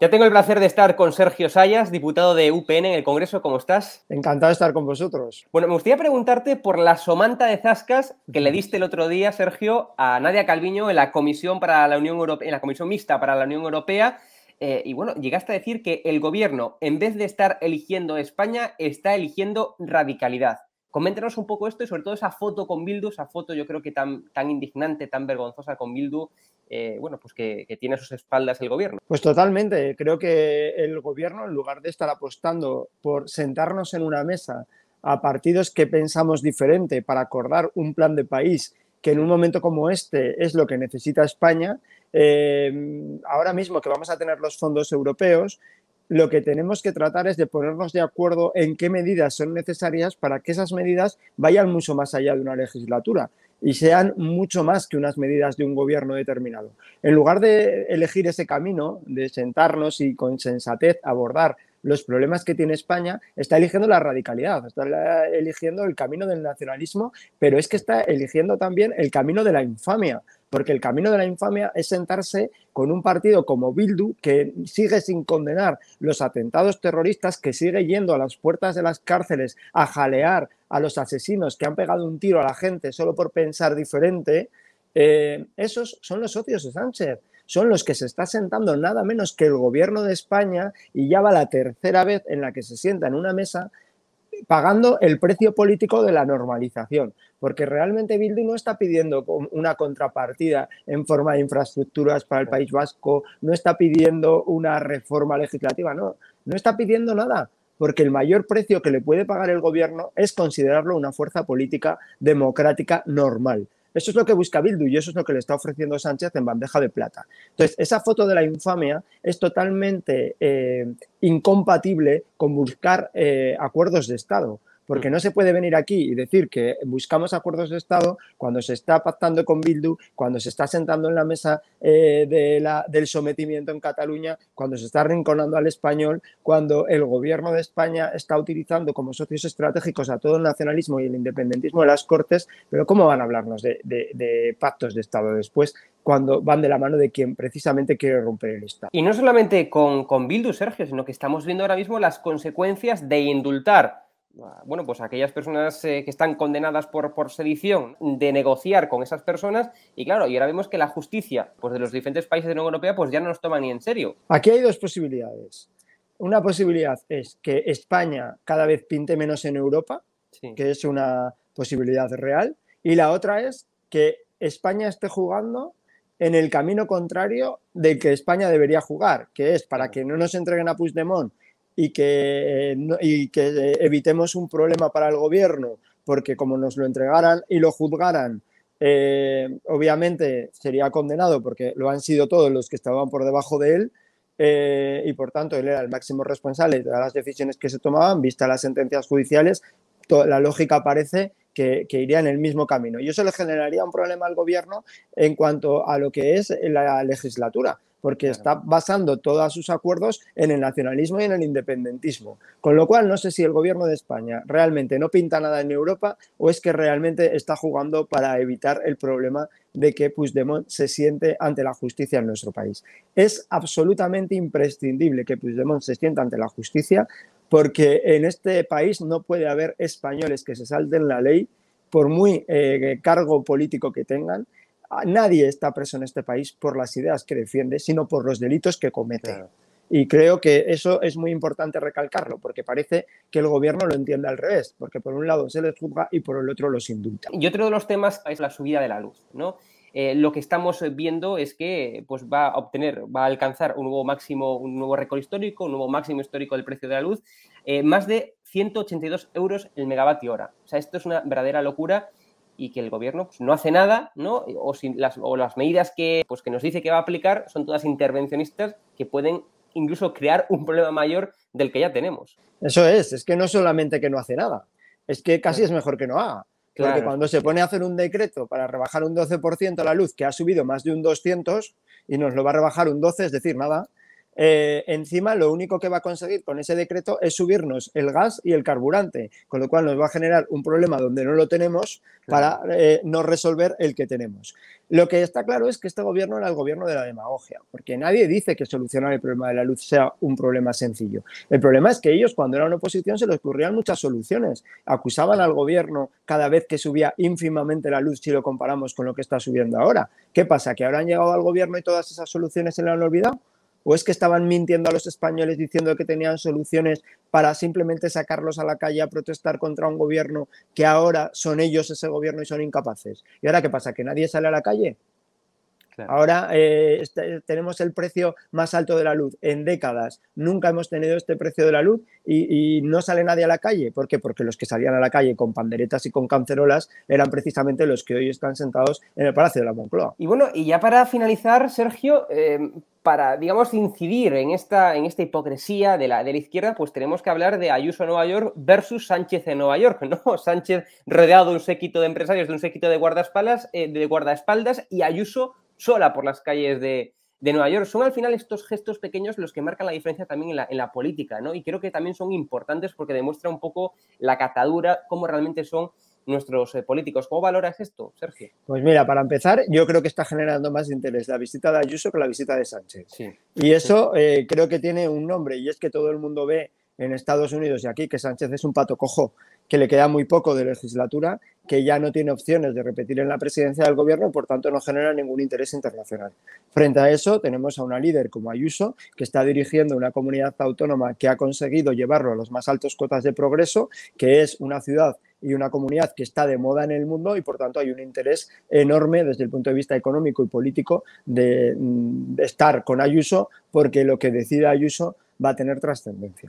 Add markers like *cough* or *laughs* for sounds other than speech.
Ya tengo el placer de estar con Sergio Sayas, diputado de UPN en el Congreso. ¿Cómo estás? Encantado de estar con vosotros. Bueno, me gustaría preguntarte por la somanta de zascas que le diste el otro día, Sergio, a Nadia Calviño en la Comisión, para la Unión Europea, en la Comisión Mixta para la Unión Europea. Eh, y bueno, llegaste a decir que el gobierno, en vez de estar eligiendo España, está eligiendo radicalidad. Coméntanos un poco esto y sobre todo esa foto con Bildu, esa foto yo creo que tan, indignante, tan vergonzosa con Bildu, eh, bueno, pues que, tiene a sus espaldas el gobierno. Pues totalmente, creo que el gobierno, en lugar de estar apostando por sentarnos en una mesa a partidos que pensamos diferente para acordar un plan de país que en un momento como este es lo que necesita España, eh, ahora mismo que vamos a tener los fondos europeos, lo que tenemos que tratar es de ponernos de acuerdo en qué medidas son necesarias para que esas medidas vayan mucho más allá de una legislatura y sean mucho más que unas medidas de un gobierno determinado. En lugar de elegir ese camino, de sentarnos y con sensatez abordar los problemas que tiene España, está eligiendo la radicalidad, está eligiendo el camino del nacionalismo, pero es que está eligiendo también el camino de la infamia, porque el camino de la infamia es sentarse con un partido como Bildu, que sigue sin condenar los atentados terroristas, que sigue yendo a las puertas de las cárceles a jalear a los asesinos que han pegado un tiro a la gente solo por pensar diferente, eh, esos son los socios de Sánchez. Son los que se está sentando nada menos que el gobierno de España y ya va la tercera vez en la que se sienta en una mesa pagando el precio político de la normalización, porque realmente Bildu no está pidiendo una contrapartida en forma de infraestructuras para el País Vasco, no está pidiendo una reforma legislativa, no, no está pidiendo nada, porque el mayor precio que le puede pagar el gobierno es considerarlo una fuerza política democrática normal. Eso es lo que busca Bildu y eso es lo que le está ofreciendo Sánchez en bandeja de plata. Entonces, esa foto de la infamia es totalmente eh, incompatible con buscar eh, acuerdos de Estado porque mm. no se puede venir aquí y decir que buscamos acuerdos de Estado cuando se está pactando con Bildu, cuando se está sentando en la mesa eh, del sometimiento en Cataluña, cuando se está rinconando al español, cuando el gobierno de España está utilizando como socios estratégicos a todo el nacionalismo y el independentismo de las Cortes, pero ¿cómo van a hablarnos de, pactos de Estado después? cuando van de la mano de quien precisamente quiere romper el Estado. Y no solamente con, con Bildu, Sergio, sino que estamos viendo ahora mismo las consecuencias de indultar Ah, bueno, pues aquellas personas eh, que están condenadas por, sedición, de negociar con esas personas. Y claro, y ahora vemos que la justicia pues, de los diferentes países de la Unión Europea pues, ya no nos toma ni en serio. Aquí hay dos posibilidades. Una posibilidad es que España cada vez pinte menos en Europa, que es una posibilidad real. Y la otra es que España esté jugando en el camino contrario del que España debería jugar, que es para que no nos entreguen a Puigdemont y que, eh, que eh, evitemos un problema para el gobierno, porque como nos lo entregaran y lo juzgaran, eh, obviamente sería condenado porque lo han sido todos los que estaban por debajo de él y por tanto él era el máximo responsable de las decisiones que se tomaban, vista las sentencias judiciales, la lógica parece que, que, iría en el mismo camino. Y eso le generaría un problema al gobierno en cuanto a lo que es la legislatura porque está basando todos sus acuerdos en el nacionalismo y en el independentismo. Con lo cual, no sé si el gobierno de España realmente no pinta nada en Europa o es que realmente está jugando para evitar el problema de que Puigdemont se siente ante la justicia en nuestro país. Es absolutamente imprescindible que Puigdemont se sienta ante la justicia porque en este país no puede haber españoles que se salten la ley por muy eh, cargo político que tengan nadie está preso en este país por las ideas que defiende, sino por los delitos que comete. Y creo que eso es muy importante recalcarlo, porque parece que el gobierno lo entiende al revés, porque por un lado se les juzga y por el otro los indulta. Y otro de los temas es la subida de la luz, ¿no? Eh, lo que estamos viendo es que pues, va a obtener, va a alcanzar un nuevo máximo, un nuevo récord histórico, un nuevo máximo histórico del precio de la luz, eh, más de 182 euros el megavatio hora. O sea, esto es una verdadera locura y que el gobierno pues, no hace nada, ¿no? O, las, medidas que, pues, nos dice que va a aplicar son todas intervencionistas que pueden incluso crear un problema mayor del que ya tenemos. Eso es, es que no solamente que no hace nada, es que casi es mejor que no haga. Porque cuando se pone a hacer un decreto para rebajar un 12% la luz, que ha subido más de un 200, y nos lo va a rebajar un 12, es decir, nada, eh, encima lo único que va a conseguir con ese decreto es subirnos el gas y el carburante, con lo cual nos va a generar un problema donde no lo tenemos para eh, no resolver el que tenemos. Lo que está claro es que este gobierno era el gobierno de la demagogia, porque nadie dice que solucionar el problema de la luz sea un problema sencillo. El problema es que ellos cuando eran oposición se les ocurrían muchas soluciones. Acusaban al gobierno cada vez que subía ínfimamente la luz si lo comparamos con lo que está subiendo ahora. ¿Qué pasa? ¿Que ahora han llegado al gobierno y todas esas soluciones se la han olvidado? o es que estaban mintiendo a los españoles diciendo que tenían soluciones para simplemente sacarlos a la calle a protestar contra un gobierno que ahora son ellos ese gobierno y son incapaces. ¿Y ahora qué pasa? ¿Que nadie sale a la calle? Ahora eh, este, tenemos el precio más alto de la luz en décadas. Nunca hemos tenido este precio de la luz y, no sale nadie a la calle. ¿Por qué? Porque los que salían a la calle con panderetas y con cancerolas eran precisamente los que hoy están sentados en el Palacio de la Moncloa. Y bueno, y ya para finalizar, Sergio, em, para, digamos, incidir en esta, en esta hipocresía de la, de la izquierda, pues tenemos que hablar de Ayuso en Nueva York versus Sánchez en Nueva York, ¿no? *laughs* Sánchez rodeado de un séquito de empresarios, de un séquito de guardaespaldas, eh, de guardaespaldas y Ayuso sola por las calles de, de Nueva York. Son al final estos gestos pequeños los que marcan la diferencia también en la, política, ¿no? Y creo que también son importantes porque demuestra un poco la catadura, cómo realmente son nuestros eh, políticos. ¿Cómo valoras esto, Sergio? Pues mira, para empezar, yo creo que está generando más interés la visita de Ayuso que la visita de Sánchez. y eso eh, creo que tiene un nombre y es que todo el mundo ve en Estados Unidos y aquí, que Sánchez es un pato cojo, que le queda muy poco de legislatura, que ya no tiene opciones de repetir en la presidencia del gobierno, por tanto no genera ningún interés internacional. Frente a eso, tenemos a una líder como Ayuso, que está dirigiendo una comunidad autónoma que ha conseguido llevarlo a los más altos cuotas de progreso, que es una ciudad y una comunidad que está de moda en el mundo y por tanto hay un interés enorme desde el punto de vista económico y político de, estar con Ayuso porque lo que decida Ayuso va a tener trascendencia.